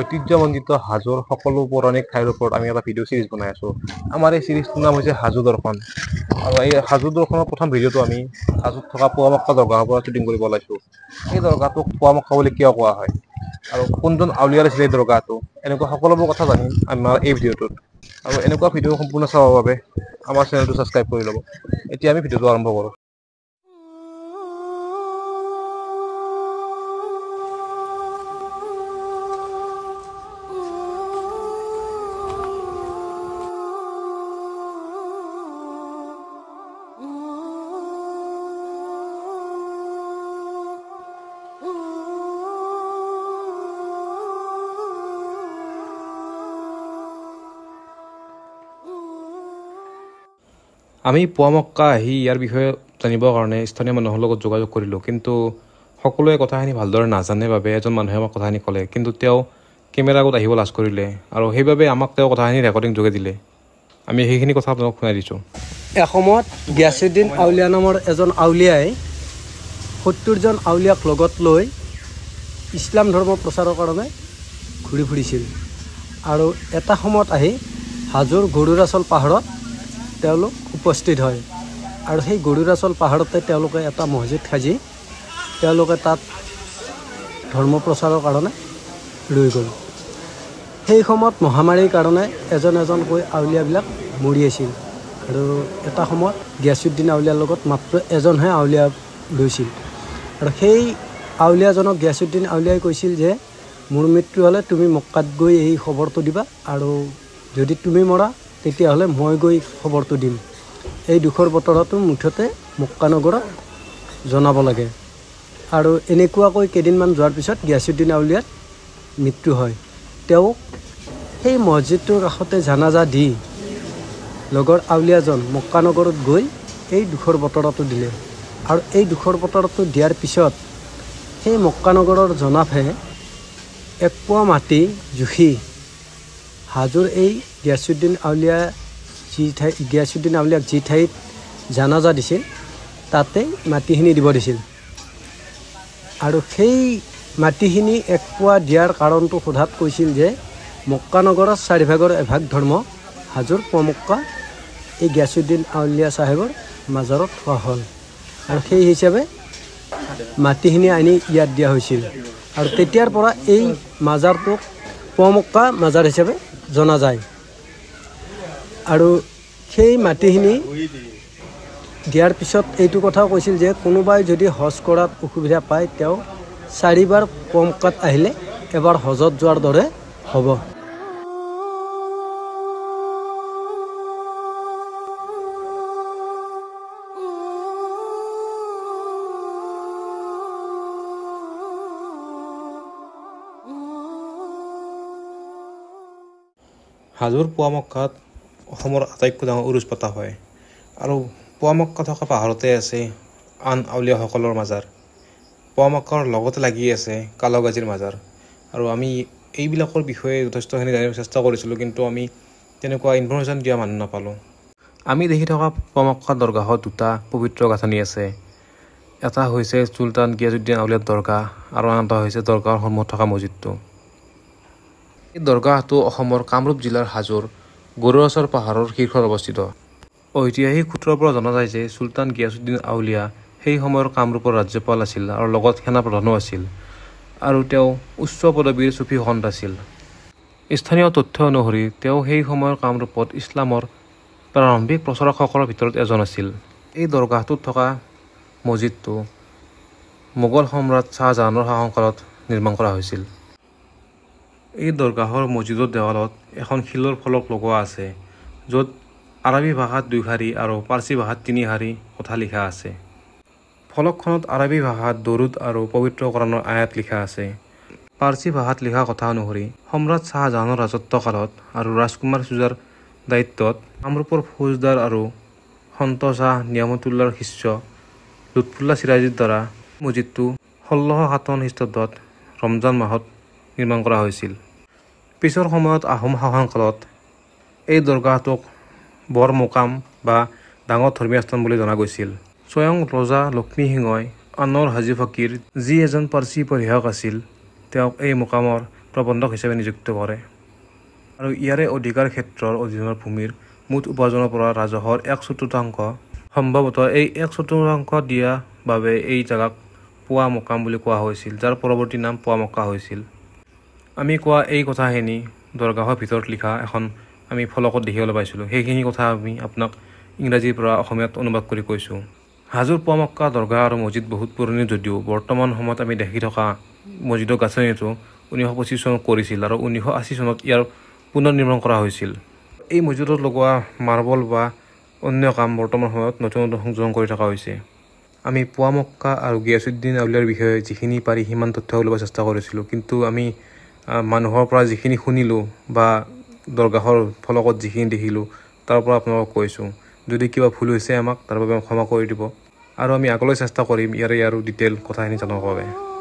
ঐতিহ্যমণ্ডিত হাজোৰ সকলো পৌৰাণিক ঠাইৰ ওপৰত আমি এটা ভিডিঅ' ছিৰিজ বনাই আছোঁ আমাৰ এই ছিৰিজটোৰ নাম হৈছে হাজো দৰ্শন আৰু এই হাজো দৰ্শনৰ প্ৰথম ভিডিঅ'টো আমি হাজোত থকা পোৱামক্কা দৰগাহৰ পৰা শ্বুটিং কৰিব ওলাইছোঁ এই দৰগাহটোক পোৱামক্কা বুলি কিয় কোৱা হয় আৰু কোনজন আউলিয়াৰ আছিলে এই দৰগাহটো এনেকুৱা সকলোবোৰ কথা জানিম আমাৰ এই ভিডিঅ'টোত আৰু এনেকুৱা ভিডিঅ' সম্পূৰ্ণ চাবৰ বাবে আমাৰ চেনেলটো ছাবস্ক্ৰাইব কৰি ল'ব এতিয়া আমি ভিডিঅ'টো আৰম্ভ কৰোঁ আমি পোৱামক্কা আহি ইয়াৰ বিষয়ে জানিবৰ কাৰণে স্থানীয় মানুহৰ লগত যোগাযোগ কৰিলোঁ কিন্তু সকলোৱে কথাখিনি ভালদৰে নাজানে বাবে এজন মানুহে আমাক কথাখিনি ক'লে কিন্তু তেওঁ কেমেৰা আগত আহিব লাজ কৰিলে আৰু সেইবাবে আমাক তেওঁ কথাখিনি ৰেকৰ্ডিং যোগে দিলে আমি সেইখিনি কথা আপোনাক শুনাই দিছোঁ এসময়ত গিয়াছুদ্দিন আউলীয়া নামৰ এজন আউলীয়াই সত্তৰজন আউলীয়াক লগত লৈ ইছলাম ধৰ্ম প্ৰচাৰৰ কাৰণে ঘূৰি ফুৰিছিল আৰু এটা সময়ত আহি হাজোৰ গৰুৰাচল পাহাৰত তেওঁলোক উপস্থিত হয় আৰু সেই গৰুৰাচল পাহাৰতে তেওঁলোকে এটা মছজিদ সাজি তেওঁলোকে তাত ধৰ্ম প্ৰচাৰৰ কাৰণে ৰৈ গ'ল সেই সময়ত মহামাৰীৰ কাৰণে এজন এজনকৈ আউলীয়াবিলাক মৰি আছিল আৰু এটা সময়ত গিয়াছুদ্দিন আউলীয়াৰ লগত মাত্ৰ এজনহে আউলীয়া লৈছিল আৰু সেই আউলীয়াজনক গিয়াছুদ্দিন আউলীয়াই কৈছিল যে মোৰ মৃত্যু হ'লে তুমি মক্কাত গৈ এই খবৰটো দিবা আৰু যদি তুমি মৰা তেতিয়াহ'লে মই গৈ খবৰটো দিম এই দুখৰ বতৰাটো মুঠতে মক্কানগৰক জনাব লাগে আৰু এনেকুৱাকৈ কেইদিনমান যোৱাৰ পিছত গিয়াছুদ্দিন আউলিয়াত মৃত্যু হয় তেওঁ সেই মছজিদটোৰ কাষতে জানাজা দি লগৰ আউলিয়াজন মক্কানগৰত গৈ এই দুখৰ বতৰাটো দিলে আৰু এই দুখৰ বতৰাটো দিয়াৰ পিছত সেই মক্কানগৰৰ জনাফে একপোৱা মাটি জুখি হাজোৰ এই গিয়াছুদ্দিন আউলিয়া যি ঠাই গিয়াছুদ্দিন আউলিয়াক যি ঠাইত জানাজা দিছিল তাতে মাটিখিনি দিব দিছিল আৰু সেই মাটিখিনি এক পোৱা দিয়াৰ কাৰণটো সোধাত কৈছিল যে মক্কা নগৰৰ চাৰিভাগৰ এভাগ ধৰ্ম হাজোৰ পমক্কা এই গিয়াছুদ্দিন আউলিয়া চাহেবৰ মাজৰত থোৱা হ'ল আৰু সেই হিচাপে মাটিখিনি আনি ইয়াত দিয়া হৈছিল আৰু তেতিয়াৰ পৰা এই মাজাৰটোক পমক্কা মাজাৰ হিচাপে জনা যায় আৰু সেই মাটিখিনি দিয়াৰ পিছত এইটো কথাও কৈছিল যে কোনোবাই যদি হজ কৰাত অসুবিধা পায় তেওঁ চাৰিবাৰ কমকাত আহিলে এবাৰ হজত যোৱাৰ দৰে হ'ব হাজোৰ পোৱামক্ষাত অসমৰ আটাইতকৈ ডাঙৰ উৰুজ পতা হয় আৰু পোৱামক্কা থকা পাহাৰতে আছে আন আউলীয়াসকলৰ মাজাৰ পোৱামক্কৰ লগতে লাগি আছে কালগাজীৰ মাজাৰ আৰু আমি এইবিলাকৰ বিষয়ে যথেষ্টখিনি জানিব চেষ্টা কৰিছিলোঁ কিন্তু আমি তেনেকুৱা ইনফৰ্মেশ্যন দিয়া মানুহ নাপালোঁ আমি দেখি থকা পোৱামক্কা দৰগাহত দুটা পবিত্ৰ গাঁথনি আছে এটা হৈছে চুলতান গিয়াজুদ্দিন আউলীয়াৰ দৰগাহ আৰু আন এটা হৈছে দৰগাহৰ সন্মুখত থকা মছজিদটো এই দৰগাহটো অসমৰ কামৰূপ জিলাৰ হাজোৰ গৰুৱাচৰ পাহাৰৰ শীৰ্ষত অৱস্থিত ঐতিহাসিক সূত্ৰৰ পৰা জনা যায় যে চুলতান গিয়াছুদ্দিন আউলিয়া সেই সময়ৰ কামৰূপৰ ৰাজ্যপাল আছিল আৰু লগত সেনা প্ৰধানো আছিল আৰু তেওঁ উচ্চ পদবীৰ চুফী সন্ত আছিল স্থানীয় তথ্য অনুসৰি তেওঁ সেই সময়ৰ কামৰূপত ইছলামৰ প্ৰাৰম্ভিক প্ৰচাৰকসকলৰ ভিতৰত এজন আছিল এই দৰগাহটোত থকা মছজিদটো মোগল সম্ৰাট শ্বাহজাহানৰ শাসনকালত নিৰ্মাণ কৰা হৈছিল এই দৰগাহৰ মছজিদৰ দেৱালত এখন শিলৰ ফলক লগোৱা আছে য'ত আৰবী ভাষাত দুইশাৰী আৰু পাৰ্চী ভাষাত তিনি শাৰী কথা লিখা আছে ফলকখনত আৰবী ভাষাত দৰুদ আৰু পবিত্ৰকৰণৰ আয়াত লিখা আছে পাৰ্চী ভাষাত লিখা কথা অনুসৰি সম্ৰাট শ্বাহজাহানৰ ৰাজত্বকালত আৰু ৰাজকুমাৰ চুজাৰ দায়িত্বত কামৰূপৰ ফৌজদাৰ আৰু সন্ত শ্বাহ নিয়ামতুল্লাৰ শিষ্য লুৎফুল্লা চিৰাজীৰ দ্বাৰা মছজিদটো ষোল্লশ সাতাৱন্ন খ্ৰীষ্টাব্দত ৰমজান মাহত নিৰ্মাণ কৰা হৈছিল পিছৰ সময়ত আহোম শাসনকালত এই দৰগাহটোক বৰ মোকাম বা ডাঙৰ ধৰ্মীয় স্থান বুলি জনা গৈছিল স্বয়ং ৰজা লক্ষ্মী সিঙই অনৰ হাজি ফকীৰ যি এজন পাৰ্চী পৰিহক আছিল তেওঁক এই মোকামৰ প্ৰবন্ধক হিচাপে নিযুক্ত কৰে আৰু ইয়াৰে অধিকাৰ ক্ষেত্ৰৰ অধীনৰ ভূমিৰ মুঠ উপাৰ্জনৰ পৰা ৰাজহৰ এক চতুৰ্থাংশ সম্ভৱতঃ এই এক চতুৰ্থাংশ দিয়াৰ বাবে এই জেগাক পুৱা মোকাম বুলি কোৱা হৈছিল যাৰ পৰৱৰ্তী নাম পোৱা মোকা হৈছিল আমি কোৱা এই কথাখিনি দৰগাহৰ ভিতৰত লিখা এখন আমি ফলকত দেখিবলৈ পাইছিলোঁ সেইখিনি কথা আমি আপোনাক ইংৰাজীৰ পৰা অসমীয়াত অনুবাদ কৰি কৈছোঁ হাজোৰ পোৱামক্কা দৰগাহ আৰু মছজিদ বহুত পুৰণি যদিও বৰ্তমান সময়ত আমি দেখি থকা মছজিদৰ গাঁথনিটো ঊনৈশ পঁচিছ চনত কৰিছিল আৰু ঊনৈশ আশী চনত ইয়াৰ পুনৰ নিৰ্মাণ কৰা হৈছিল এই মছজিদত লগোৱা মাৰ্বল বা অন্য কাম বৰ্তমান সময়ত নতুন নতুন সংযোজন কৰি থকা হৈছে আমি পোৱামক্কা আৰু গিয়াছুদ্দিন আউলিয়াৰ বিষয়ে যিখিনি পাৰি সিমান তথ্য ওলাব চেষ্টা কৰিছিলোঁ কিন্তু আমি মানুহৰ পৰা যিখিনি শুনিলোঁ বা দৰগাহৰ ফলকত যিখিনি দেখিলোঁ তাৰ পৰা আপোনালোকক কৈছোঁ যদি কিবা ভুল হৈছে আমাক তাৰ বাবে ক্ষমা কৰি দিব আৰু আমি আগলৈ চেষ্টা কৰিম ইয়াৰে ইয়াৰো ডিটেইল কথাখিনি জনাবৰ বাবে